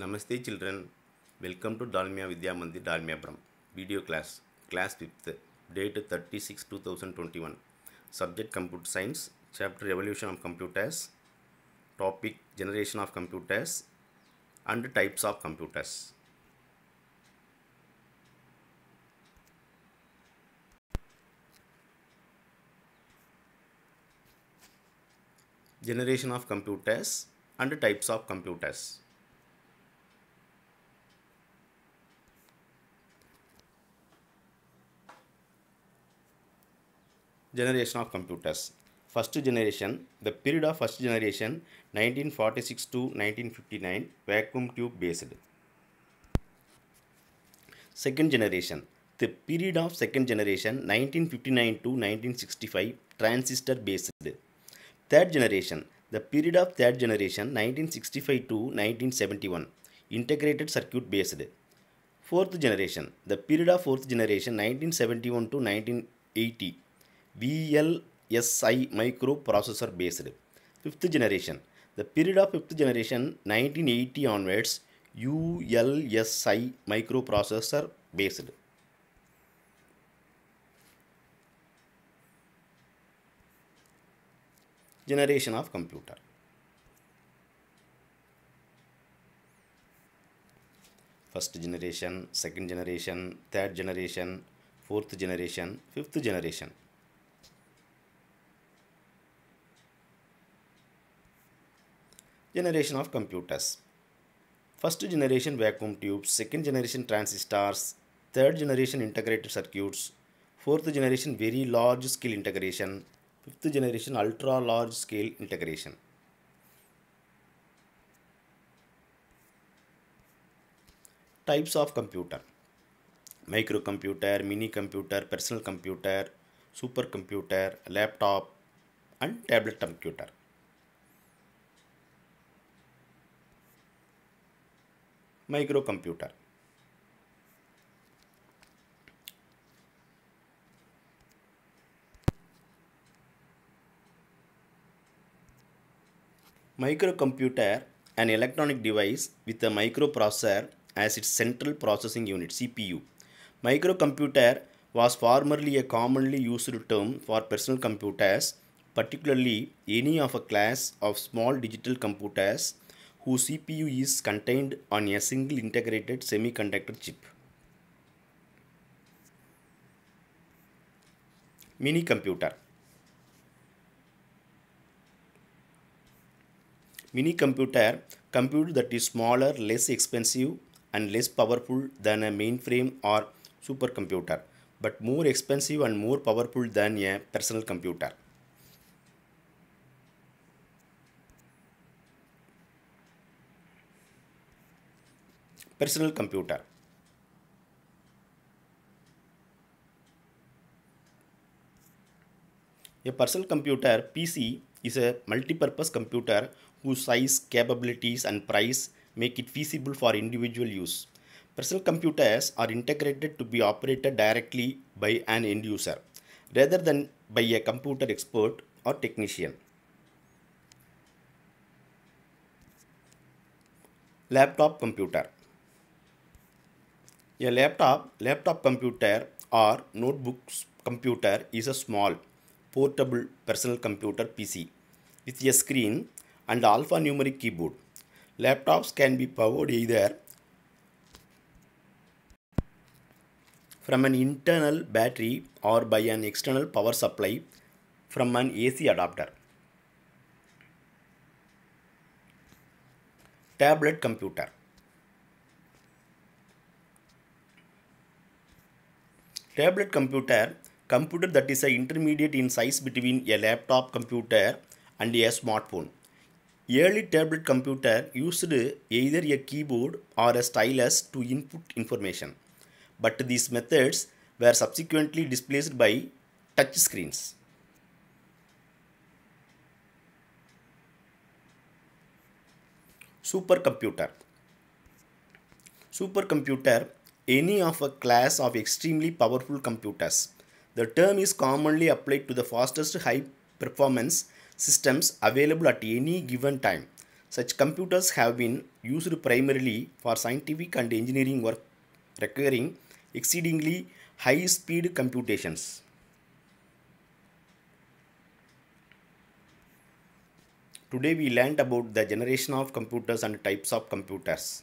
नमस्ते children welcome to Dalmia Vidya Mandir Dalmiapuram video class class fifth date thirty six two thousand twenty one subject computer science chapter revolution of computers topic generation of computers and types of computers generation of computers and types of computers generation of computers. First generation, the period of first generation 1946 to 1959 vacuum tube based. Second generation, the period of second generation 1959 to 1965 transistor based. Third generation, the period of third generation 1965 to 1971 integrated circuit based. Fourth generation, the period of fourth generation 1971 to 1980 VLSI microprocessor based. Fifth generation. The period of fifth generation 1980 onwards ULSI microprocessor based. Generation of computer. First generation, second generation, third generation, fourth generation, fifth generation. Generation of computers. First generation vacuum tubes, second generation transistors, third generation integrated circuits, fourth generation very large scale integration, fifth generation ultra large scale integration. Types of computer microcomputer, mini computer, personal computer, supercomputer, laptop and tablet computer. microcomputer. Microcomputer, an electronic device with a microprocessor as its central processing unit CPU. Microcomputer was formerly a commonly used term for personal computers, particularly any of a class of small digital computers whose CPU is contained on a single integrated semiconductor chip. Mini computer. Mini computer computer that is smaller, less expensive and less powerful than a mainframe or supercomputer but more expensive and more powerful than a personal computer. personal computer. A personal computer PC is a multi-purpose computer whose size, capabilities and price make it feasible for individual use. Personal computers are integrated to be operated directly by an end user rather than by a computer expert or technician. Laptop computer a laptop, laptop computer or notebook computer is a small, portable personal computer PC with a screen and alphanumeric keyboard. Laptops can be powered either from an internal battery or by an external power supply from an AC adapter. Tablet computer Tablet computer, computer that is a intermediate in size between a laptop computer and a smartphone. Early tablet computer used either a keyboard or a stylus to input information, but these methods were subsequently displaced by touch screens. Supercomputer Supercomputer any of a class of extremely powerful computers. The term is commonly applied to the fastest high performance systems available at any given time. Such computers have been used primarily for scientific and engineering work requiring exceedingly high speed computations. Today we learned about the generation of computers and types of computers.